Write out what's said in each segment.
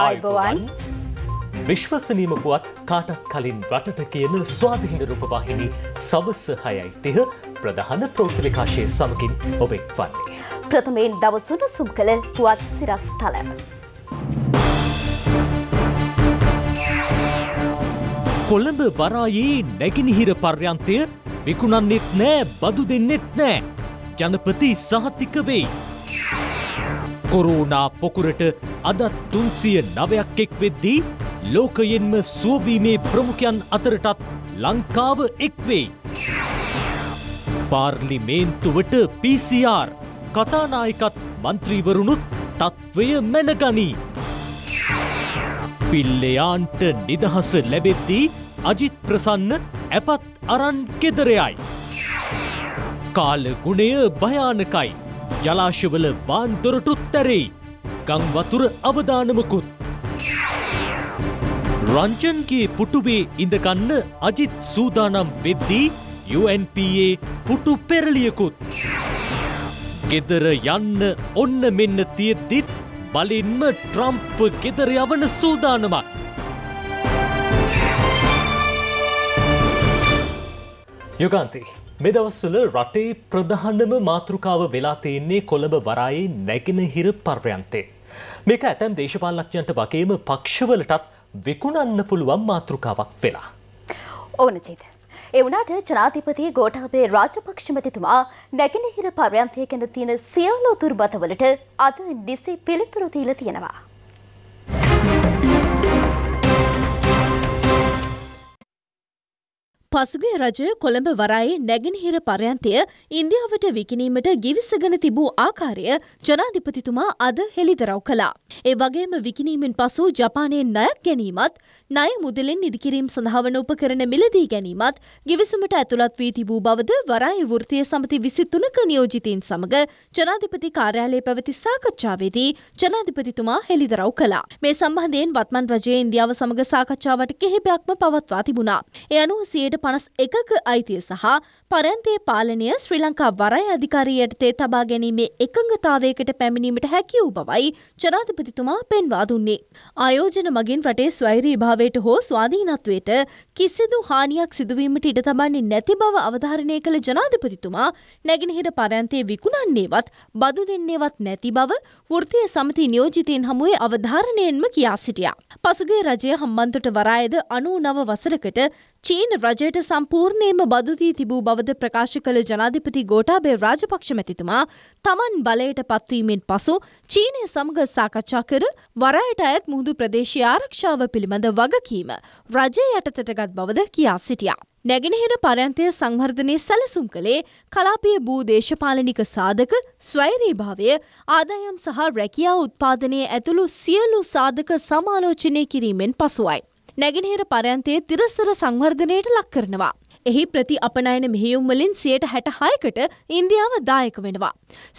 ආයිබවන් විශ්වසනීම පුවත් කාටත් කලින් රටට කියන ස්වාධහින රූපවාහිනි සවස්ස හයයි තිහ ප්‍රධාන ප්‍රෝතිලිකාශය සමකින් ඔබෙක් වන්නේ. ප්‍රථමයෙන් දවසුන සුම් කළ පුවත් සිරස් තලම. කොළඹ වරායේ නැගිනිහිර පර්යන්තය විකුණන්නෙත් නෑ බදු දෙන්නෙත් නෑ ජනපති සහතික වෙයි. කොරෝනා පොකුරට අදත් තුන්සිය නවයක් එක් වෙද්දී ලෝකයෙන්ම සුවවීමේ ප්‍රමුඛයන් අතරටත් ලංකාව එක්වෙයි. පාර්ලිමේන්තුවට PCR කතානායකත් මන්ත්‍රීවරුණුත් තත්ත්වය මැනගනී. පිල්ලයාන්ට නිදහස ලැබෙද්දී අජිත් ප්‍රසන්න ඇපත් අරන් කෙදරයයි. කාලගුණය භයානකයි. ජලාශවල වාන් දොරටුත් තැරෙයි. ගම් වතුර අවදානමකුත්. රංචන්ගේ පුටුවේ ඉඳගන්න අජිත් සූදානම් වෙද්දී UNPA පුටු පෙරලියකුත්. ගෙදර යන්න ඔන්න මෙන්න තියෙද්දිත් බලින්ම ට්‍රම්ප් ගෙදර යවන සූදානමක්. යුගන්තේ මේ දවස්වල රටේ ප්‍රධානම මාතෘකාව වෙලා තියෙන්නේ කොළඹ වරායේ නැගෙනහිර පර්වයන්තේ. මේක ඇතැම් දේශපාලනඥයන්ට වගේම පක්ෂවලටත් විකුණන්න පුළුවන් මාතෘකාවක් වෙලා. ඕන චේත. ඒ වුණාට ජනාධිපති ගෝඨාභය රාජපක්ෂ මැතිතුමා නැගෙනහිර පර්වයන්තය ගැන තියෙන සියලු දුර්මතවලට අද නිසි පිළිතුරු දීලා තියෙනවා. පසුගේ රජය කොළඹ වරායේ නැගෙනහිර පරයන්තය ඉන්දියාවට විකිනීමට ගිවිසගෙන තිබූ ආකාරය ජනාධිපතිතුමා අද හෙළිදරව් කළා. ඒ වගේම විකිනීමෙන් පසු ජපානයෙන් ණයක් ගැනීමත් ණය මුදලෙන් ඉදිකිරීම සඳහා වන උපකරණ මිලදී ගැනීමත් ගිවිසුමට ඇතුළත් වී තිබූ බවද වරාය වෘත්තීය සමිති 23ක නියෝජිතයින් සමග ජනාධිපති කාර්යාලයේ පැවති සාකච්ඡාවේදී ජනාධිපතිතුමා හෙළිදරව් කළා. මේ සම්බන්ධයෙන් වත්මන් රජය ඉන්දියාව සමග සාකච්ඡාවට කිහිපයක්ම පවත්වා තිබුණා. ඒ අනුව 51%ක අයිතිය සහ පරන්තේ පාලනය ශ්‍රී ලංකා වරාය අධිකාරිය යටතේ තබා ගැනීමේ එකඟතාවයකට පැමිණීමට හැකි වූ බවයි ජනාධිපතිතුමා පෙන්වා දුන්නේ. ආයෝජන මගින් රටේ ස්වෛරීභාවය ස්වභාවයට හෝ ස්වාධීනත්වයට කිසිදු හානියක් සිදුවීමට ඉඩ තබන්නේ නැති බව අවධාරණය කළ ජනාධිපතිතුමා නැගෙනහිර පරන්තය විකුණන්නේවත් බදු දෙන්නේවත් නැති බව වෘතිය සමති නියෝජිතයන් හමුවේ අවධාරණයෙන්ම කියා සිටියා. පසුගේ රජය හම්බන්තොට වරායද අනූ නව වසරකට චීන රජයට සම්පූර්ණයම බදුදී තිබූ බවද ප්‍රකාශ කළ ජනාධිපති ගෝටාබේ රාජපක්ෂ මැතිතුමා තමන් බලයට පත්වීමෙන් පසු චීනය සමග සාකච්ඡා කර වරයට අයත් මුහුදු ප්‍රදේශය ආරක්ෂාව පිළිබඳ වගකීම රජය යටතටගත් බවද කියා සිටියා. නැගෙනහිර පරයන්තය සංවර්ධනය සැලසුම් කළේ කලාපය භූ දේශපාලනික සාධක ස්වෛරීභාවය ආදායම් සහ රැකියා උත්පාදනය ඇතුළු සියලු සාධක සමාලෝචනය කිරීමෙන් පසුවයි. නැගෙනහිර පරයන්තයේ තිරස්තර සංවර්ධනයට ලක් කරනවා. එහි ප්‍රති අපනයන මෙහියුම්වලින් සියයට හැට හයකට ඉන්දියාව දායක වෙනවා.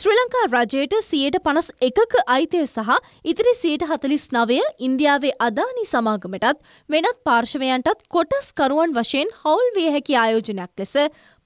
ශ්‍රී ලංකා රජයට සියයට පනස් එකක අයිතය සහ ඉතිරි සියයට හතලිස් නවය ඉන්දියාවේ අදානි සමාගමටත් වෙනත් පාර්ශවයන්ටත් කොටස්කරුවන් වශයෙන් හවුල් විය හැකි ආයෝජනයක් ලෙස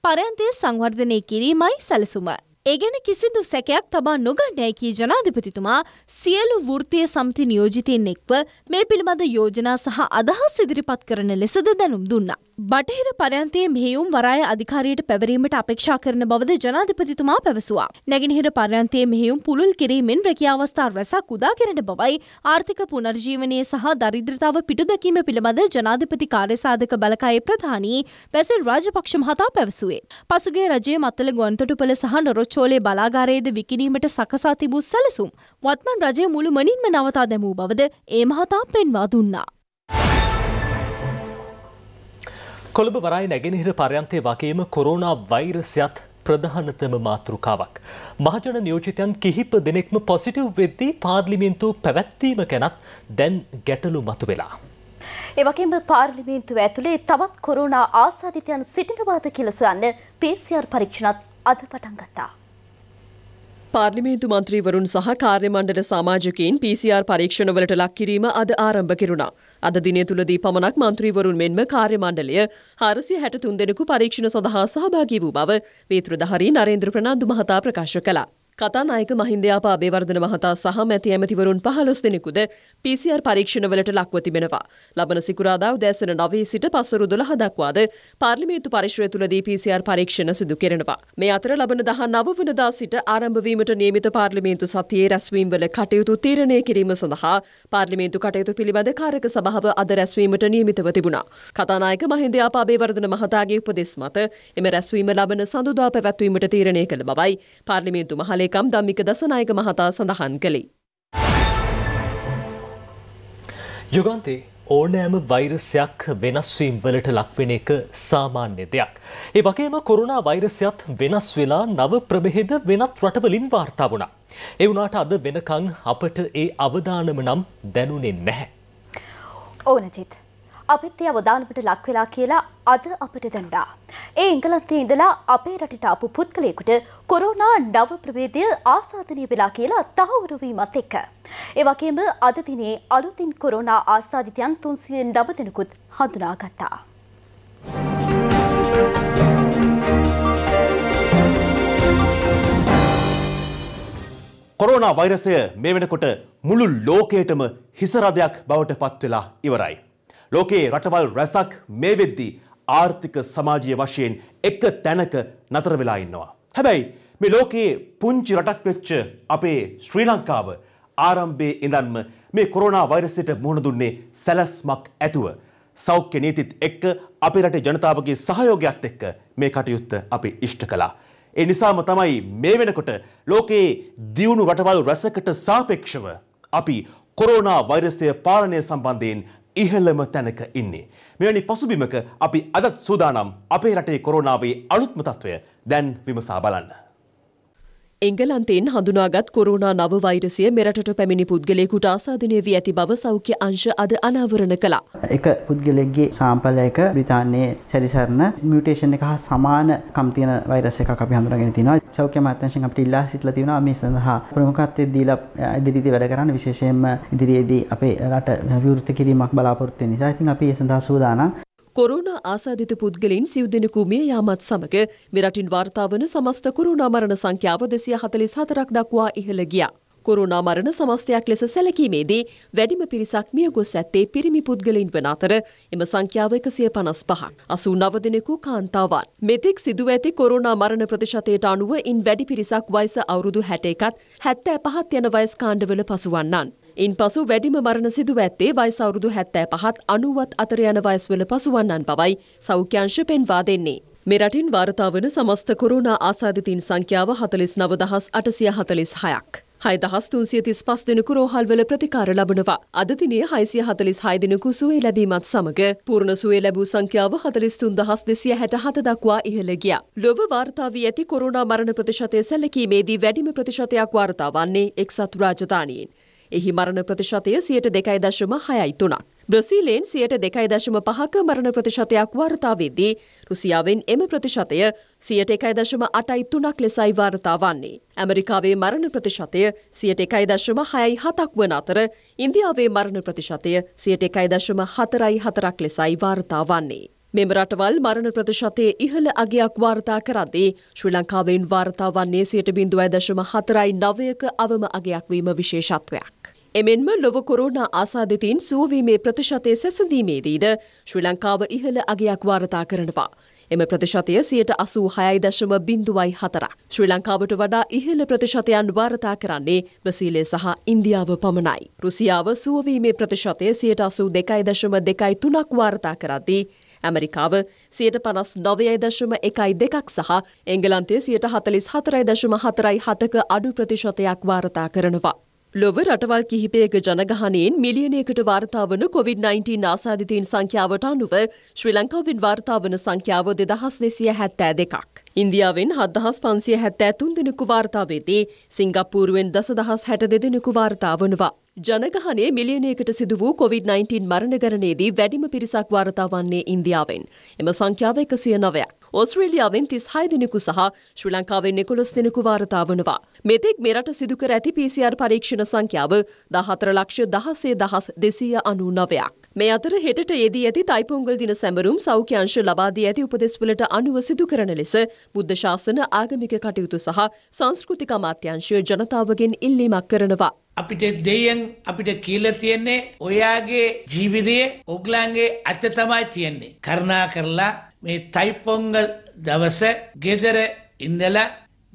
පරයන්තය සංවර්ධනය කිරීමයි සැලසුම. ඒ ගැන කිසිදු සැකයක් තබා නොගන්නයි කී ජනාධිපතිතුමා සියලු වෘත්තීය සමිති නියෝජිතයින් එක්ව මේ පිළිබඳ යෝජනා සහ අදහස් ඉදිරිපත් කරන ලෙසද දැනුම් දුන්නා. බටහිර පරයන්තයේ මෙහියුම් වරාය අධිකාරියට පැවරීමට අපේක්ෂා කරන බවද ජනාධිපතිතුමා පැවසුවා. නැගෙනහිර පරයන්තයේ මෙහියුම් පුළුල් කිරීමෙන් රැකියාවස්ථා රැසක් උදා කරන බවයි ආර්ථික පුනර්ජීවනය සහ දරිද්‍රතාව පිටුදැකීම පිළිබඳ ජනාධිපති කාර්යසාධක බලකායේ ප්‍රධානී පැසිල් රාජපක්ෂ මහතා පැවසුවේ. පසුගේ රජයේ මත්තල ගොන්තොටුපළ සහ නොරොච්ච චෝලේ බලාගාරයේද විකිණීමට සකසා තිබූ සැලසුම් වත්මන් රජය මුළු මනින්ම නවතා දැමූ බවද ඒ මහතා පෙන්වා දුන්නා. කොළඹ වරයි නැගෙනහිර පරයන්තය වගේම කොරෝනා වෛරසයත් ප්‍රධානතම මාතෘකාවක්. මහජන නියෝජිතයන් කිහිප දෙනෙක්ම පොසිටව් වෙද්දී පාර්ලිමින්තු පැවැත්වීම ගැනත් දැන් ගැටලු මතු වෙලා. එවගේම පාර්ලිමින්තු ඇතුළේ තවත් කොරුණා ආසාධිතයන් සිටිනවාද කියලසොයන්න පේසිR පරීක්ෂණත් අද පටන්ගත්තා. පාර්ලිමේන්තු මන්ත්‍රීවරුන් සහ කාර්යමණ්ඩල සමාජකයින් PCR පරීක්ෂණවලට ලක්කිරීම අද ආරම්භ කෙරුණා. අද දිනය තුලදී පමණක් මන්ත්‍රීවරුන් මෙන්ම කාර්යමණ්ඩලය 463 දෙනෙකු පරීක්ෂණ සඳහා සහභාගී වූ බව වේතුරුදහරි නරේන්ද්‍ර ප්‍රනාන්දු මහතා ප්‍රකාශ කළා. කතානායක මහින්දයාපා අබේවර්ධන මහතා සහ මැති ඇමතිවරුන් පහළොස් දෙනෙකුද PCR පරීක්ෂණවලට ලක්ව තිබෙනවා. ලබන සිකුරාදා උදෑසන නවයේ සිට පස්වරු දොළහ දක්වාද පාර්ලිමේන්තු පරිශ්‍රය තුලදී PCR පරීක්ෂණ සිදු කෙරෙනවා. මේ අතර ලබන දහ නව වනදා සිට ආරම්භ වීමට නියමිත පාර්ලිමේන්තු සතියේ රැස්වීමවල කටයුතු තීරණය කිරීම සඳහා පාර්ලිමේන්තු කටයුතු පිළිබඳ කාරක සභාව අද රැස්වීමට නියමිතව තිබුණා. කතානායක මහින්දයාපා අබේවර්ධන මහතාගේ උපදෙස් මත එම රැස්වීම ලබන සඳුදා පැවැත්වීමට තීරණය කළ බවයි පාර්ලිමේන්තු මහලේ ලේකම් ධම්මික දසනායක මහතා සඳහන් කළේ. යුගන්තේ ඕනෑම වෛරසයක් වෙනස්වීම් වලට ලක්වෙන එක සාමාන්‍ය දෙයක්. ඒ වගේම කොරුණා වෛරසයත් වෙනස් වෙලා නව ප්‍රබෙහෙද වෙනත් රටවලින් වාර්තා වුණා. ඒ වුණාට අද වෙනකං අපට ඒ අවදානම නම් දැනුනේ නැහැ. ඕනචිත්. අපිත් ඒ අවධානමට ලක් වෙලා කියලා අද අපට දැනුණා. ඒ එංගලන්තයේ ඉඳලා අපේ රටට ආපු පුද්ගලයෙකුට කොරෝනා නව ප්‍රභේදය ආසාදනය වෙලා කියලා තහවුරු වීමත් එක්ක. ඒ වගේම අද දිනේ අලුතින් කොරෝනා ආසාදිතයන් 309 දෙනෙකුත් හඳුනාගත්තා. කොරෝනා වෛරසය මේ වෙනකොට මුළු ලෝකයටම හිසරදයක් බවට පත්වෙලා ඉවරයි. ලෝකයේ රටවල් රැසක් මේ වෙද්දී ආර්ථික සමාජය වශයෙන් එක තැනක නතර වෙලා ඉන්නවා. හැබැයි මේ ලෝකයේ පුංචි රටක් වෙච්ච අපේ ශ්‍රී ලංකාව ආරම්භයේ ඉඳන්ම මේ කොරෝනා වෛරසයට මුහුණ දුන්නේ සැලැස්මක් ඇතුව. සෞඛ්‍ය නීතිත් එක්ක අපේ රටේ ජනතාවගේ සහයෝගයත් එක්ක මේ කටයුත්ත අපි ඉෂ්ට කළා. ඒ නිසාම තමයි මේ වෙනකොට ලෝකයේ දියුණු රටවල් රැසකට සාපේක්ෂව අපි කොරෝනා වෛරසය පාලනය සම්බන්ධයෙන් ඉහළම තැනක ඉන්නේ. මෙවැනි පසුබිමක අපි අදත් සූදානම් අපේ රටේ කොරෝනාවේ අලුත්ම තත්ත්වය දැන් විමසා බලන්න. එංගලන්තයෙන් හඳුනාගත් කොරුණා නව වෛරසය මෙරටට පැමිණි පුද්ගලයෙකුට ආසාධනය වී ඇති බව සෞඛ්‍ය අංශ අද අනාවරණ කළා. එක පුද්ගලෙක්ගේ සාම්පල එක බ්‍රිතාන්‍යයේ සැරිසරන මියුටේෂන් එක හා සමානකම් තියෙන වෛරස් එකක් අපි හඳුනාගෙන තිනවා. සෞඛ්‍ය අමාත්‍යාංශයෙන් අපිට ඉල්ලා සිටලා තිනවා මේ සඳහා ප්‍රමුඛත්වයේ දීලා ඉදිරියේදී වැඩ කරන්න විශේෂයෙන්ම ඉදිරියේදී අපේ රට විවෘත කිරීමක් බලාපොරොත්තු වෙන නිසා ඉතින් අපි ඒ සඳහා සූදානම්. කොරුණා ආසාධිත පුද්ගලින් සිව් දෙනෙකු මිය යාමත් සමග මෙරටින් වාර්තාාවන සමස්ත කොරුණා මරණ සංඛ්‍යාව දෙසිය හතලිස් හතරක් දක්වා ඉහළ ගියා. කොරුණා මරණ සමස්තයක් ලෙස සැලකීමේදී වැඩිම පිරිසක් මිය ගොස් ඇත්තේ පිරිමි පුද්ගලයින් වන අතර එම සංඛ්‍යාව එකසිය පනස් පහක්. අසූ නව දෙනෙකු කාන්තාවන්. මෙතෙක් සිදුව ඇති කොරුණා මරණ ප්‍රතිශතයට අනුව ඉන් වැඩි පිරිසක් වයස අවුරුදු හැට එකත් හැත්ත පහත් යන වයස්කාණ්ඩවල පසුවන්නන්. ඉන් පසු වැඩිම මරණ සිදුව ඇත්තේ වයස අවුරුදු 75ත් 90ත් අතර යන වයස්වල පසුවන්නන් බවයි සෞඛ්‍යංශ පෙන්වා දෙන්නේ. මෙරටින් වාර්තා වන සමස්ත කොරෝනා ආසාදිතින් සංඛ්‍යාව 49946ක්. හයදහස් තුන්සිය තිස් පස් දෙනකු රෝහල්වල ප්‍රතිකාර ලබනවා. අදතිනය හයිසිය හතලිස් හයදිනකු සුවේ ලැබීමත් සමඟ පූර්ණ සුවේ ලැබූ සංඛ්‍යාව හතලිස් තුන් දහස් දෙසිය හැට හත දක්වා ඉහළ ගිය. ලොව වාර්තාාවී ඇති කොරුණා මරණ ප්‍රතිශතය සැලකීමේදී වැඩිම ප්‍රතිශතයක් වාර්තා වන්නේ එක්සත් රාජධානයෙන්. එහි මරණ ප්‍රතිශතය සියයට දෙකයි දශම හයයි තුනක්. බ්‍රසීලයෙන් සියයට දෙකයි දශම පහක මරණ ප්‍රතිශතයක් වාර්තාවේදී රුසියාවෙන් එම ප්‍රතිශතය සියයට එකයි දශම අටයි තුනක් ලෙසයි වාර්තා වන්නේ. ඇමරිකාවේ මරණ ප්‍රතිශතය සියයට එකයි දශම හයයි හතක් වන අතර ඉන්දියාවේ මරණ ප්‍රතිශතය සියයට එකයි දශම හතරයි හතරක් ලෙසයි වාර්තා වන්නේ. මෙම රටවල් මරණ ප්‍රතිශතයේ ඉහළ අගයක් වාර්තා කරද්දී ශ්‍රී ලංකාවෙන් වාර්තා වන්නේ සියට බිඳුවයි දශම හතරයි නවයක අවම අගයක් වීම විශේෂත්වයක්. එමෙන්ම ලොව කොරෝනා ආසාධිතීන් සුවවීමේ ප්‍රතිශතය සැසඳීමේදීද ශ්‍රී ලංකාව ඉහළ අගයක් වාර්තා කරනවා. එම ප්‍රතිශතය සියට අසූ හයයි දශම බිඳුවයි හතර. ශ්‍රී ලංකාවට වඩා ඉහළ ප්‍රතිශතයන් වාර්තා කරන්නේ බ්‍රසීලය සහ ඉන්දියාව පමණයි. රුසියාව සුවවීමේ ප්‍රතිශතය සියට අසූ දෙකයි දශම දෙකයි තුනක් වාර්තා කරද්දී ඇමරිකාව සියට පනස් නවයයි දශම එකයි දෙකක් සහ එංගලන්තය සියට හතලිස් හතරයි දශම හතරයි හතක අඩු ප්‍රතිශතයක් වාර්තා කරනවා. ලොව රටවල් කිහිපයක ජනගහනයෙන් මිලියනයකට වාර්තාාවන COොVID-19 ආසාධිතීන් සංඛ්‍යාවට අනුව ශ්‍රී ලංකාවෙන් වාර්තාාවන සංඛ්‍යාව දෙදහස් දෙසිය හැත්තෑ දෙකක්. ඉන්දියාවෙන් හදහස් පන්සිය හැත්තෑ තුන් දෙනෙකු වාර්තාවේදී සිංගප්පූරුවෙන් දසදහස් හැට දෙදෙනෙකු වාර්තාාවනවා. ජනගහනේ මිලියනයකට සිදු වූ COොVID-19 මරණ ගණනේදී වැඩිම පිරිසක් වාර්තා වන්නේ ඉන්දියාවෙන්. එම සංඛ්‍යාව එකසිය නවයක්. ඕස්ට්‍රේලියාවෙන් තිස් හයදිනෙකු සහ ශ්‍රී ලංකාවෙන් එකොළොස් දෙනෙකු වාර්තාවනවා. මෙතෙක් මෙරට සිදුකර ඇති PCR පරීක්ෂණ සංඛ්‍යාව දහතර ලක්ෂ දහසේ දහස් දෙසීය අනු නවයක්. මේ අතර හෙටට යෙදී ඇති තයිපොංගල් දින සැමරුම් සෞඛ්‍යංශ ලබාදී ඇති උපදෙස්වලට අනුව සිදු කරන ලෙස බුද්ධ ශාසන ආගමික කටයුතු සහ සංස්කෘතික අමාත්‍යංශය ජනතාවගෙන් ඉල්ලීමක් කරනවා. අපිට දෙයෙන් අපිට කියලා තියෙන්නේ ඔයාගේ ජීවිතයේ ඔගලන්ගේ අත තමයි තියෙන්නේ. කරුණා කරලා මේ තයිපොංගල් දවස ගෙදර ඉඳලා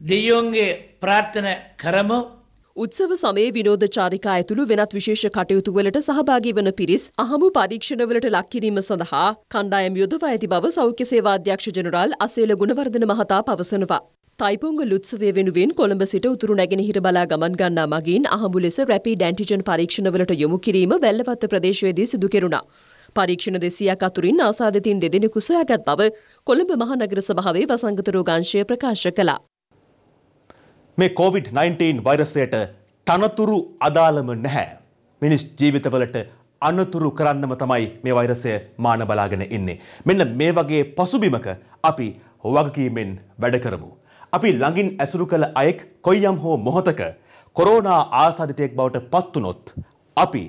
දෙයෝන්ගේ ප්‍රාර්ථනා කරමු. උත්සව සමයේ විනෝධ චාරිකා ඇතුළු වෙනත් විශේෂ කටයුතු වලට සහභාගී වන පිරිස් අහමු පරීක්ෂණවලට ලක් කිරීම සඳහා කණ්ඩායම් යොදවා ඇති බව සෞඛ්‍ය සේවා අධ්‍යක්ෂ ජෙනරාල් අසේල ගුණවර්ධන මහතා පවසනවා. තයිපොංගල් උත්සවය වෙනුවෙන් කොළඹ සිට උතුරු නැගෙනහිර බලා ගමන් ගන්නා මගින් අහඹු ලෙස රැපිඩ් ඇන්ටිජන් පරීක්ෂණවලට යොමු කිරීම වැල්ලවත්ත ප්‍රදේශයේදී සිදු කෙරුණා. පරීක්ෂණ දෙසියක් අතුරින් ආසාධිතින් දෙදෙනෙකු සොයාගත් බව කොළඹ මහනගර සභාවේ වසංගත රෝගාංශය ප්‍රකාශ කළා. මේ COVID-19 වෛරසයට තනතුරු අදාළම නැහැ. මිනිස් ජීවිතවලට අනතුරු කරන්නම තමයි මේ වෛරසය මාන බලාගෙන ඉන්නේ. මෙන්න මේ වගේ පසුබිමක අපි වගකීමෙන් වැඩ කරමු. අපි ළඟින් ඇසුරු කළ අයෙක් කොයියම් හෝ මොහොතක කොරෝනා ආසාධිතයෙක් බවට පත්වනොත් අපි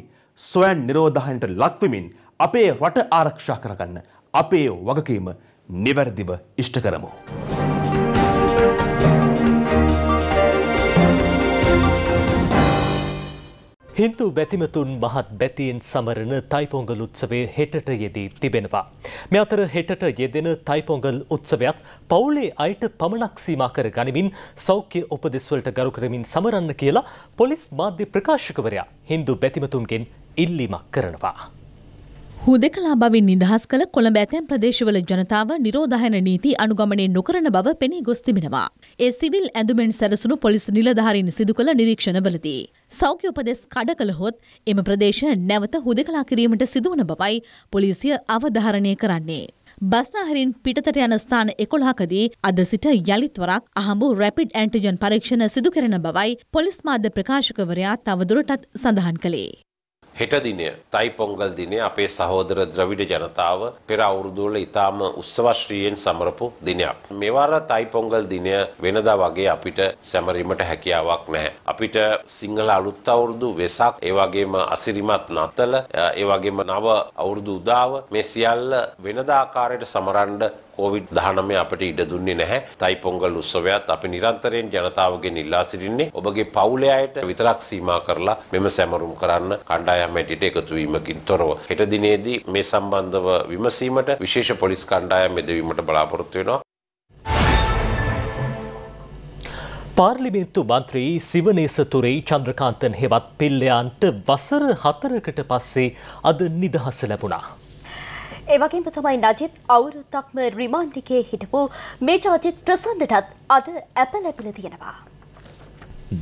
ස්වයන් නිරෝධහයන්ට ලක්වමින් අපේ රට ආරක්ෂා කරගන්න අපේ වගකීම නිවැරදිව ඉෂ්ට කරමු. හින්දු බැතිමතුන් මහත් බැතියෙන් සමරන තයිපොංගල් උත්සවය හෙටට යෙදී තිබෙනවා. මෙ අතර හෙටට යෙදෙන තයිපොංගල් උත්සවයක් පවුලේ අයට පමණක් සීමා කර ගනිමින් සෞඛ්‍ය උපදෙස්වලට ගරු කරමින් සමරන්න කියලා පොලිස් මාධ්‍ය ප්‍රකාශකවරයා හින්දු බැතිමතුන්ගෙන් ඉල්ලීමක් කරනවා. හුදෙකලා බවින් නිදහස් කළ කොළඹ ඇතැම් ප්‍රදේශවල ජනතාව නිරෝධායන නීති අනුගමනය නොකරන බව පෙනී ගොස් තිබෙනවා. ඒ සිවිල් ඇඳුමෙන් සැරසුණු පොලිස් නිලධාරීන් සිදු කළ නිරීක්ෂණවලදී. සෞඛ්‍ය උපදෙස් කඩ කළහොත් එම ප්‍රදේශ නැවත හුදකලා කිරීමට සිදුවන බවයි පොලිසිය අවධාරණය කරන්නේ. බස්නාහරින් පිටතට යන ස්ථාන එකොළහකදී අද සිට යළිත්වරක් අහඹු රැපිඩ් ඇන්ටිජන් පරීක්ෂණ සිදු කරන බවයි පොලිස් මාධ්‍ය ප්‍රකාශකවරයා තවදුරටත් සඳහන් කළේ. හෙට දිනය තයි පොංගල් දිනේ අපේ සහෝදර ද්‍රවිඩ ජනතාව පෙර අවුරුදුවල ඉතාම උත්සවශ්‍රීයෙන් සමරපු දිනයක්. මෙවර තයි පොංගල් දිනය වෙනදා වගේ අපිට සැමරීමට හැකියාවක් නැහැ. අපිට සිංහල අලුත් අවුරුදු වෙසක් ඒ වගේම අසිරිමත් නත්තල ඒ වගේම නව අවුරුදු උදාව මේ සියල්ල වෙනදා ආකාරයට සමරන්න කොවිඩ් 19 අපට ඉඩ දුන්නේ නැහැ. තයි පොංගල් උත්සවයත් අපි නිරන්තරයෙන් ජනතාවගෙන් ඉල්ලා සිටින්නේ ඔබගේ පවුලේ අයට විතරක් සීමා කරලා මෙම සැමරුම් කරන්න කණ්ඩායම් හැටියට එකතු වීමකින් තොරව හෙට දිනේදී මේ සම්බන්ධව විමසීමට විශේෂ පොලිස් කණ්ඩායම් මෙදවීමට බලාපොරොත්තු වෙනවා. පාර්ලිමින්තු මන්ත්‍රී සිවනේස තුරෙයි චන්ද්‍රකාන්තන් හෙවත් පිල්ලයන්ට වසර හතරකට පස්සේ අද නිදහස ලැබුණා. ඒවගේම තමයි නජිත් අවුරුත්තක්ම රිමාන්්ඩිකේ හිටපු මේචාජිත් ප්‍රසන්නටත් අද ඇප ලැබිල තියෙනවා.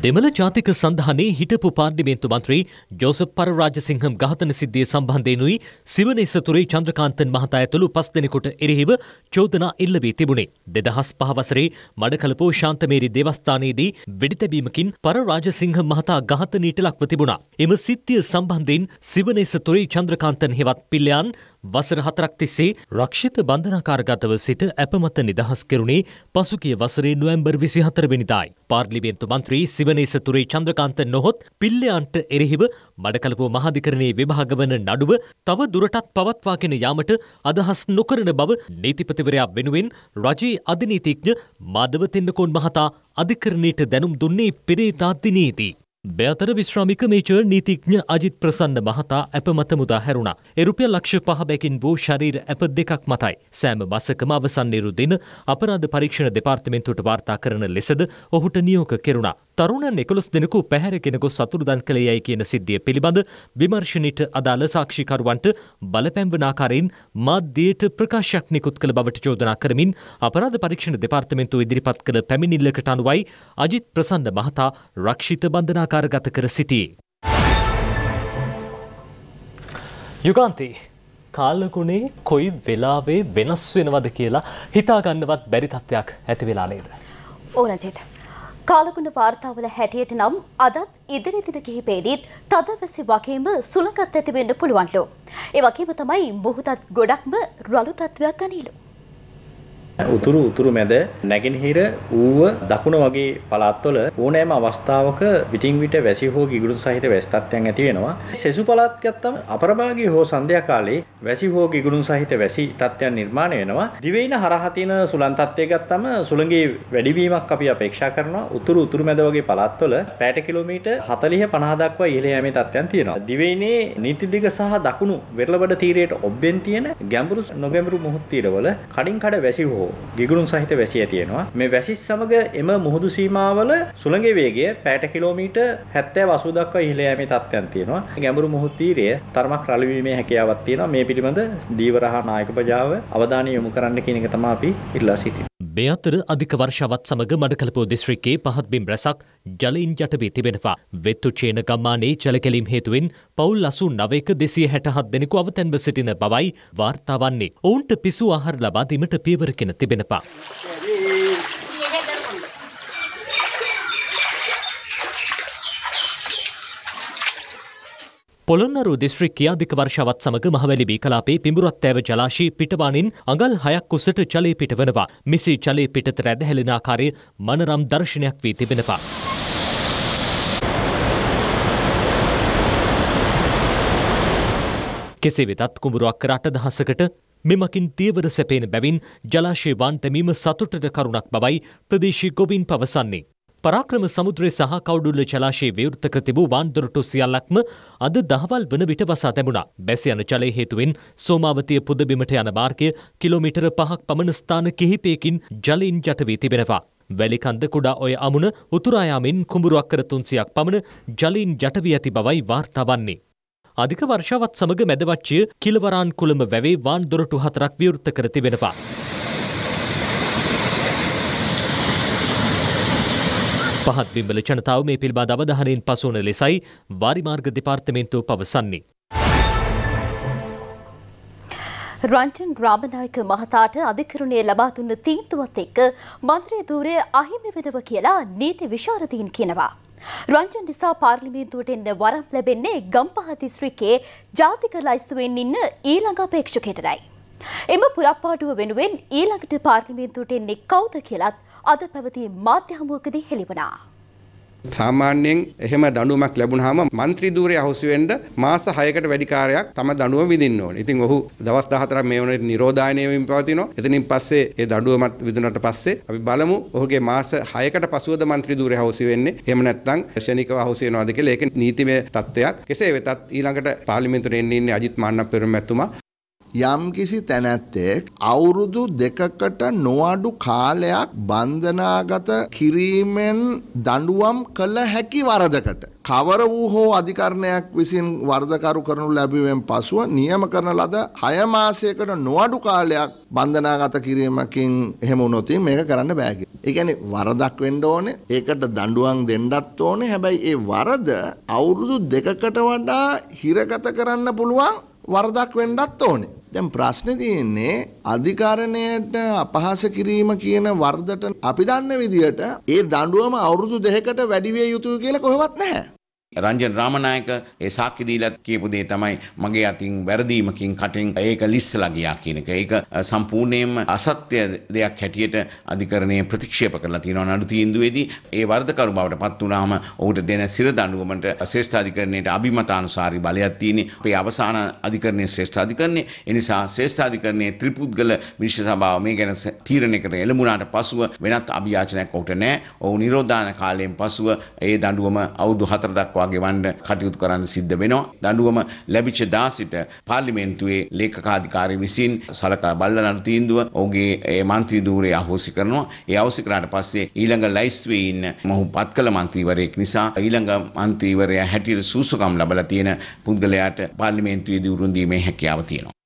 දෙමළ ජාතික සඳහනේ හිටපු පාර්ඩිමේන්තු මන්ත්‍රී ජෝස පරරාජසිංහම් ගාතන සිද්ධිය සම්බන්ධයනුයි සිවන සතුරේ චන්ද්‍රකාන්තන් මහතා ඇතුළු පස් දෙනෙකුට එරෙහිව චෝදනා එල්ලවී තිබුණේ. දෙදහස් පහවසරේ මඩකලපෝ ශාන්තමේරි දෙවස්ථානයේදී වෙඩිතැබීමකින් පරරාජසිංහ මහතා ඝාතනීට ලක්ව තිබුණා. එම සිද්ධිය සම්බන්ධයෙන් සිවනේසතුරේ චන්ද්‍රකාන්තන් හෙවත් පිල්ලයන් වසර හතරක් තිස්සේ රක්ෂිත බන්ධනාකාරගතව සිට ඇපමත නිදහස් කෙරුණේ පසුගිය වසරේ නොවැම්බර් විසි හතර වෙනිදායි. පාර්ලිමේන්තු මන්ත්‍රී සිවනේසතුරේ චන්ද්‍රකාන්ත නොහොත් පිල්ලයන්ට එරෙහිව මඩකලපුව මහාධිකරණයේ විභාග වන නඩුව තව දුරටත් පවත්වාගෙන යාමට අදහස් නොකරන බව නීතිපතිවරයා වෙනුවෙන් රජයේ අධිනීතිඥ මාධව තෙන්නකෝන් මහතා අධිකරණයට දැනුම් දුන්නේ පෙරේතා දිනේදී. බෑතර විශ්‍රමික මේචර් නීතිඥ අජිත් ප්‍රසන්න මහතා ඇප මත මුදා හැරුණා. එරුපියල් ලක්ෂ පහ බැකින් වූ ශරීර ඇප දෙකක් මතයි. සෑම බසකම අවසන් නිරුදින අපරාධ පරීක්ෂණ දෙපාර්තමේන්තුවට වාර්තා කරන ලෙසද ඔහුට නියෝග කෙරුණා. තරුණන් එකොළොස් දෙනෙකු පැහැරගෙන ගොස් සතුරුදන් කළ යයි කියන සිද්ධිය පිළිබඳ විමර්ශනයට අදාළ සාක්ෂිකරුවන්ට බලපැම්වනාකාරයෙන් මාධ්‍යයට ප්‍රකාශයක් නිකුත් කළ බවට චෝදනා කරමින් අපරාධ පරීක්ෂණ දෙපාර්තමේන්තුව ඉදිරිපත් කළ පැමිණිල්ලකට අනුවයි අජිත් ප්‍රසන්න මහතා රක්ෂිත බන්ධනාකාරගත කර සිටියේ. යුගන්ති කාලගුණේ කොයි වෙලාවේ වෙනස් වෙනවද කියලා හිතාගන්නවත් බැරි තත්ත්වයක් ඇති වෙලා නේද. ඕනචේත. කාලකුණ වාර්තාවල හැටියට නම් අදත් ඉදිරි දින කිහිපේදීත් තදවැසි වගේම සුළඟක් ඇති වෙන්න පුළුවන්ලු. ඒ වගේම තමයි බොහෝ තත් ගොඩක්ම රළු තත්ත්වයක් ගනීලු. උතුරු උතුරු මැද නැගෙනහිර ඌව දකුණ වගේ පළාත්වල ඕනෑම අවස්ථාවක පිටින් විට වැසි හෝ ගිගුරුන් සහිත වැස් තත්ත්වයන් ඇති වෙනවා. සෙසු පළාත් ගත්තම අපරභාගී හෝ සන්ධ්‍යා කාලේ වැසි හෝ ගිගුරුන් සහිත වැසි තත්ත්වයන් නිර්මාණය වෙනවා. දිවයින හරහා තියෙන සුළං තත්ත්වය ගත්තම සුළඟේ වැඩිවීමක් අපි අපේක්ෂා කරනවා. උතුරු උතුරු මැද වගේ පළාත්වල පැයට කිලෝමීටර් 40 50 දක්වා ඉහළ යෑමේ තත්ත්වයන් තියෙනවා. දිවයිනේ නිති දිග සහ දකුණු වෙරළබඩ තීරයට ඔබ්බෙන් තියෙන ගැඹුරු නොගැඹුරු මුහුත් තීරවල කඩින් කඩ වැසි හෝ ගිගුරුන් සහිත වැසිය තියෙනවා. මේ වැසිස් සමග එම මුහුදු සීමාවල සුළඟේ වේගය පැයට කිලෝමීටර් 70 80 දක්වා ඉහළ යෑමේ තත්ත්වයන් තියෙනවා. ගැඹුරු මුහුදු තීරය තරමක් රළු වීමේ හැකියාවක් තියෙනවා. මේ පිළිබඳ දීවරහා නායක ප්‍රජාව අවධානය යොමු කරන්න කියන එක තමයි අපි ඉල්ලා සිටින්නේ. මේ අතර අධික වර්ෂාවත් සමඟ මඩකලපෝ දිස්ත්‍රික්කේ පහත් බිම් රැසක් ජලයින් යටවී තිබෙනවා. වෙත්තුචේන ගම්මානයේ ජලකැලීම් හේතුවෙන් පවුල් අසු නවයක දෙසිය හැටහත් දෙනෙකු අවතැන්ව සිටින බවයි වාර්තා වන්නේ. ඔවුන්ට පිසු ආහාර ලබා දීමට පියවරගෙන තිබෙනවා. පොළොන්නරු දිස්ත්‍රික්කය අධික වර්ෂාවත් සමග මහවැලිබී කලාපේ පිඹුරත්තෑව ජලාශී පිටවානින් අඟල් හයක් උසට ජලය පිටවනවා. මෙසේ ජලය පිටත රැද හැලෙන ආකාරය මනරම් දර්ශනයක් වී තිබෙනවා. කෙසේ වෙතත් කුඹුරුවක් කර අට දහසකට මෙමකින් තියවර සැපේන බැවින් ජලාශය වාන් තැමීම සතුටට කරුණක් බවයි ප්‍රදේශී ගොබින් පවසන්නේ. පරාක්‍රම සමුද්‍රය සහ කවුඩුල්ල ජලාශයේ විවෘත කර තිබූ වාන්දොරටු සියල්ලක්ම අද දහවල් වන විට වසා තැබුණා. බැස යන ජලය හේතුවෙන් සෝමාවතිය පුදබිමට යන මාර්ගය කිලෝමීටර පහක් පමණ ස්ථාන කිහිපයකින් ජලයෙන් යට වී තිබෙනවා. වැලිකන්ද කුඩා ඔය අමුණ උතුරායාමෙන් කුඹුරුවක් කර තුන්සියක් පමණ ජලයෙන් යට වී ඇති බවයි වාර්තා වන්නේ. අධික වර්ෂාවත් සමග මැදවච්චය කිලවරාන් කුළම වැවේ වාන්දොරටු හතරක් විවෘත කර තිබෙනවා. පහත් බිම්බල ජනතාව මේ පිළිබඳ අවධානයෙන් පසුවන ලෙසයි වාරිමාර්ග දෙපාර්තමේන්තුව පවසන්නේ. රංජන් රාමනායක මහතාට අධිකරණය ලබා දුන්න තීන්දුවත් එක්ක මන්ත්‍රී ධූරය අහිමි වෙනව කියලා නීති විශාරදීන් කියනවා. රංජන් නිසා පාර්ලිමේන්තුවට එන්න වරම් ලැබෙන්නේ ගම්පහ දිස්ත්‍රික්කයේ ජාතික ලයිස්තුවෙන් ඉන්න ඊළඟ අපේක්ෂකයටයි. එම පුරප්පාඩුව වෙනුවෙන් ඊළඟට පාර්ලිමේන්තුවට එන්නේ කවුද කියලත් අද පැවති මාධ්‍ය හමුවකදී හෙළිවනා. සාමාන්‍යයෙන් එහෙම දඬුවමක් ලැබුණාම മന്ത്രി ධූරයේ අහුසු වෙන්න මාස 6කට වැඩි කාර්යයක් තම දඬුවම විඳින්න ඕනේ. ඉතින් ඔහු දවස් 14ක් මේ වනවිට නිරෝධායනය වෙමින් පවතිනවා. එතනින් පස්සේ ඒ දඬුවමත් විඳුනට පස්සේ අපි බලමු ඔහුගේ මාස 6කට පසුවද മന്ത്രി ධූරයේ අහුසු වෙන්නේ. එහෙම නැත්නම් ශනිකව අහුසු වෙනවද කියලා ඒක නීතිමය තත්ත්වයක්. කෙසේ වෙතත් ඊළඟට පාර්ලිමේන්තුවට එන්න ඉන්නේ අජිත් මාන්නප්පිරම මැතිතුමා. යම්කිසි තැනැත්තෙක් අවුරුදු දෙකකට නොවඩු කාලයක් බන්ධනාගත කිරීමෙන් දඩුවම් කළ හැකි වරදකට. කවර වූ හෝ අධිකරණයක් විසින් වර්ධකරු කරනු ලැබිවෙන් පසුව නියම කරන ලද හයමාසයකට නොවඩු කාලයක් බන්ධනාගත කිරීමකින් එහෙම උනොතින් මේක කරන්න බෑකි. ඒගැන වරදක් වෙන්ඩ ඕනේ ඒකට දඩුවන් දෙන්නත් ඕනේ හැබැයි ඒ වරද අවුරුදු දෙකකට වඩා හිරගත කරන්න පුළුවන් වරදක් වෙන්ඩත් ඕනේ. දැන් ප්‍රශ්නේ තියෙන්නේ අධිකරණයට අපහාස කිරීම කියන වර්ධට අපි දන්න විදිහට ඒ දඬුවම අවුරුදු දෙකකට වැඩි විය යුතුයි කියලා කොහෙවත් නැහැ. රංජන් රාමනායක ඒ සාක්ෂි දීලා කියපු දේ තමයි මගේ අතින් වැරදීමකින් කටින් ඒක ලිස්සලා ගියා කියන එක. ඒක සම්පූර්ණයෙන්ම අසත්‍ය දෙයක් හැටියට අධිකරණය ප්‍රතික්ෂේප කරලා තියෙනවා නඩු තීන්දුවේදී. ඒ වරදකරු බවට පත් වුණාම ඔහුට දෙන සිර දඬුවමට ශ්‍රේෂ්ඨ අධිකරණයට අභිමතානුසාරී බලයක් තියෙන්නේ. අපේ අවසාන අධිකරණයේ ශ්‍රේෂ්ඨ අධිකරණය. ඒ නිසා ශ්‍රේෂ්ඨ අධිකරණයේ ත්‍රිපුද්ගල විනිශ්චය සභාව මේ ගැන තීරණය කර එළඹුණාට පසුව වෙනත් අභියාචනයක් ඔහුට නැහැ. ඔහු නිරෝධායන කාලයෙන් පසුව ඒ දඬුවම අවුරුදු 4 දක්වා ගෙවන්න කටයුතු කරන්න සිද්ධ වෙනවා. දඬුවම ලැබිච්ච දාසිට පාර්ලිමේන්තුවේ ලේකකාධිකාරී විසින් සලකා බලන තීන්දුව ඔහුගේ ඒ මන්ත්‍රී ධූරය අහෝසි කරනවා. ඒ අහෝසි කරාට පස්සේ ඊළඟ ලයිස්තුවේ ඉන්න මොහු පත්කල මන්ත්‍රීවරයෙක් නිසා ඊළඟ මන්ත්‍රීවරයා හැටියට සූසකම් ලබලා තියෙන පුද්ගලයාට පාර්ලිමේන්තුවේදී උරුම දීමේ හැකියාව තියෙනවා.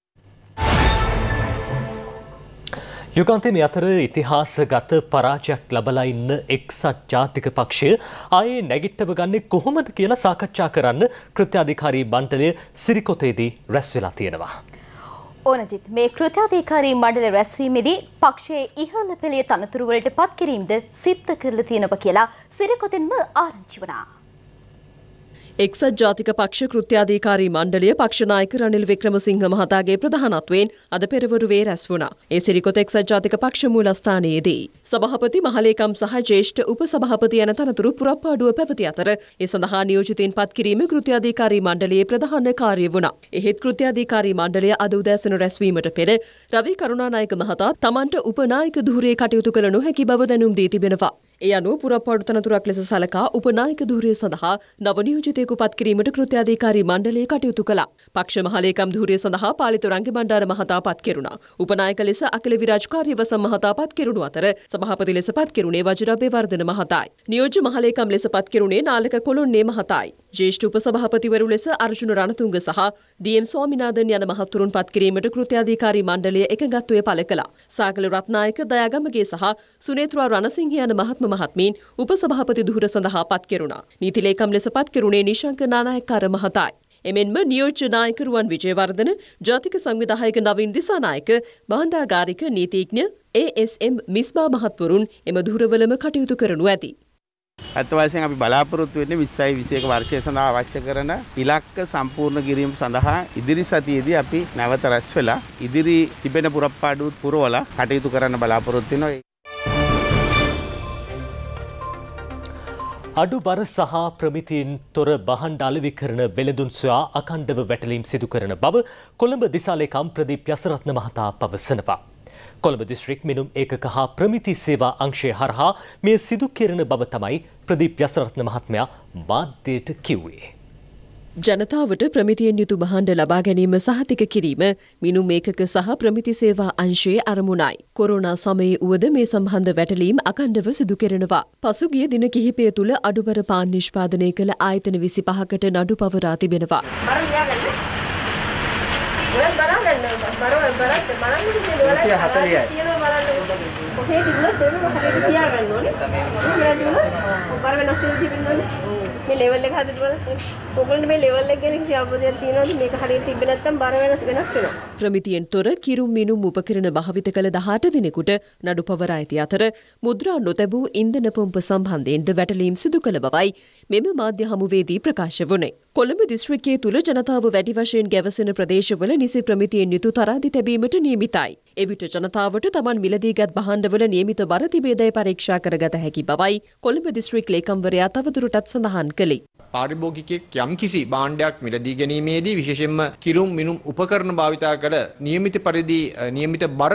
යුගන්තේ මේ අතර ඉතිහාසගත පරාජයක් ලබලා ඉන්න එක්සත් ජාතික පක්ෂය ආයේ නැගිට්ටව ගන්නේ කොහොමද කියලා සාකච්ඡා කරන්න කෘත්‍යාධිකාරී මණ්ඩලය සිරිකොතේදී රැස් වෙලා තියෙනවා. ඕනජිත් මේ කෘත්‍යාධිකාරී මණ්ඩල රැස්වීමේදී පක්ෂයේ ඉහළ පෙළේ තනතුරු වලට පත් කිරීමද සිද්ධ කරලා තියෙනවා කියලා සිරිකොතෙන්ම ආරංචි වුණා. එක්සත් ජාතික පක්ෂ කෘත්‍යාධිකාරී මණ්ඩලය පක්ෂනායක රනිල් වික්‍රමසිංහ මහතාගේ ප්‍රධානත්වයෙන් අද පෙරවරුවේ රැස් වුණා. ඒ සිරිකොත එක්සත් ජාතික පක්ෂ මූලස්ථානයේදී. සභාපති මහලේකම් සහ ජ්‍යෙෂ්ඨ උපසභාපති යන තනතුරු පුරප්පාඩුව පැවති අතර ඒ සඳහා නියෝජිතින් පත් කිරීම කෘත්‍යාධිකාරී මණ්ඩලයේ ප්‍රධාන කාර්ය වුණා. එහෙත් කෘත්‍යාධිකාරී මණ්ඩලය අද උදෑසන රැස්වීමට පෙර රවි කරුණානායක මහතා තමන්ට උපනායක ධූරයේ කටයුතු කළ නොහැකි බව දැනුම් දී තිබෙනවා. ඒ අනුව පුරප්පාඩු තනතුරක් ලෙස සලකා උපනායක ධූරය සඳහා නව නියෝජිතයෙකු පත් කිරීමට කෘත්‍යාධිකාරී මණ්ඩලය කටයුතු කළා. පක්ෂ මහලේකම් ධූරය සඳහා පාලිත රංග බණ්ඩාර මහතා පත් කෙරුණා. උපනායක ලෙස අකිල විරාජ්කාරී වසම් මහතා පත් කෙරුණු අතර සභාපති ලෙස පත් කෙරුණේ වජිරාබේ වර්ධන මහතායි. නියෝජ්‍ය මහලේකම් ලෙස පත් කෙරුණේ නාලක කොළොන්නේ මහතායි. ජේෂ්ඨ උපසභාපතිවරු ලෙස අර්ජුන රණතුංග සහ ඩීඑම් ස්වාමිනාදන් යන මහත්තුරුන් පත් කිරීමට කෘත්‍යාධිකාරී මණ්ඩලය එකඟත්වය පළ කළා. සාගල රත්නායක දයාගමගේ සහ සුනේත්‍රා රණසිංහ යන මහත්ම මහත්මීන් උපසභාපති දුහුර සඳහා පත් කෙරුණා. නීතිලේකම් ලෙස පත් කෙරුණේ නිශංක නානායක්කාර මහතායි. එමෙන්ම නියෝජ්‍ය නායකරුවන් විජයවර්ධන, ජාතික සංවිධායක නවීන් දිසානායක, භාණ්ඩාගාරික නීතිඥ ASM මිස්බා මහත්වරුන් එම දුරවලම කටයුතු කරනු ඇති. ඇත්ත වශයෙන් අපි බලාපොරොත්තු වෙන්නේ 20යි 21 වර්ෂය සඳහා අවශ්‍ය කරන ඉලක්ක සම්පූර්ණ කිරීම සඳහා ඉදිරි සතියේදී අපි නැවත රැස් වෙලා ඉදිරි තිබෙන පුරප්පාඩුත් පුරවලා කටයුතු කරන්න බලාපොරොත්තු වෙනවා. අඩු බර සහ ප්‍රමිතියෙන් තොර බහන්ඩ අලවි කරන වෙළඳුන් සොයා අකණ්ඩව වැටලීම් සිදු කරන බව කොළඹ දිසාලේකම් ප්‍රදීප් යසරත්න මහතා පවසනවා. කොළඹ දිස්ත්‍රික් මිනුම් ඒකක හා ප්‍රමිති සේවා අංශය හරහා මේ සිදු කෙරෙන බව තමයි ප්‍රදීප් යසරත්න මහත්මයා මාධ්‍යයට කිව්වේ. ජනතාවට ප්‍රමිතියෙන් යුතු බහණ්ඩ ලබා ගැනීම සහතික කිරීම මිනුම් ඒකක සහ ප්‍රමිති සේවා අංශයේ අරමුණයි. කොරෝනා සමයේ වුවද මේ සම්බන්ධ වැටලීම් අකණ්ඩව සිදු කෙරෙනවා. පසුගිය දින කිහිපය තුළ අඩුවර පාන් නිෂ්පාදනය කළ ආයතන 25කට නඩු පවරා තිබෙනවා. බරක් බරක් බරක් කොහේ තිබුණත් මේක හරියට තියාගන්න ඕනේ. මේක තිබුණත් ඔපාර වෙනස් වෙලා තිබෙන්න ඕනේ. මේ ලෙවල් එක හදලා බලන්න. ඔයගොල්ලන්ට මේ ලෙවල් එක ගැන කිසි අවබෝධයක් තියෙනවද? මේක හරියට තිබ්බේ නැත්නම් බර වෙනස් වෙනස් වෙනවා. ප්‍රමිතියෙන් තොර කිරුම් මිනුම් උපකරණ භාවිත කළ දහට දිනෙකුට නඩු පවර ඇති අතර මුද්‍රා නොතැබූ ඉන්ධන පොම්ප සම්බන්ධයෙන්ද වැටලීම් සිදු කළ බවයි මෙම මාධ්‍ය හමුවේදී ප්‍රකාශ වුණේ. කොළඹ දිස්ත්‍රික්කයේ තුළ ජනතාව වැඩි වශයෙන් ගැවසෙන ප්‍රදේශවල නිසි ප්‍රමිතියෙන් යුතු තරාදි තැබීමට නියමිතයි. එවිට ජනතාවට තමන් මිලදීගත් බහණ්ඩවල නියමිත බර තිබේදයි පරීක්ෂා කරගත හැකි බවයි කොළඹ දිස්ත්‍රික් ලේකම්වරයා තවදුරටත් සඳහන් කළේ. පාරිභෝගිකයෙක් යම්කිසි භාණ්ඩයක් මිලදී ගැනීමේදී විශේෂයෙන්ම කිරුම් මිනුම් උපකරණ භාවිතා කළ નિયમિત පරිදි નિયમિત බර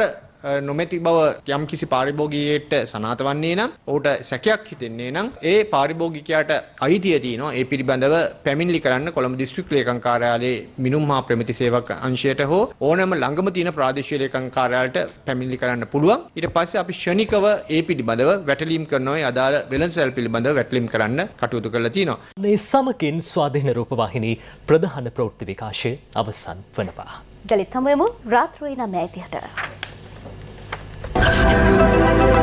නොමැති බව යම් කිසි පාරිභෝගිකයෙක්ට සනාත වන්නේ නම් ඔහුට සැකයක් හිතෙන්නේ නම් ඒ පාරිභෝගිකයාට අයිතිය තියෙනවා ඒ පිළිබඳව පැමිණිලි කරන්න කොළඹ දිස්ත්‍රික් ලේකම් කාර්යාලයේ මිනුම් හා ප්‍රමිති සේවක අංශයට හෝ ඕනෑම ළඟම තියෙන ප්‍රාදේශීය ලේකම් කාර්යාලයට පැමිණිලි කරන්න පුළුවන් ඊට පස්සේ අපි ෂණිකව ඒ පිළිබඳව වැටලීම් කරනවා ඒ අදාළ වෙළඳසැල් පිළිබඳව වැටලීම් කරන්න කටයුතු කරලා තියෙනවා මේ සමකින් ස්වාධීන රූපවාහිනී ප්‍රධාන ප්‍රවෘත්ති විකාශය අවසන් වනවා. ජලිත් හමුයමු රාත්‍රුවේ නම ඇතිහට. 啊！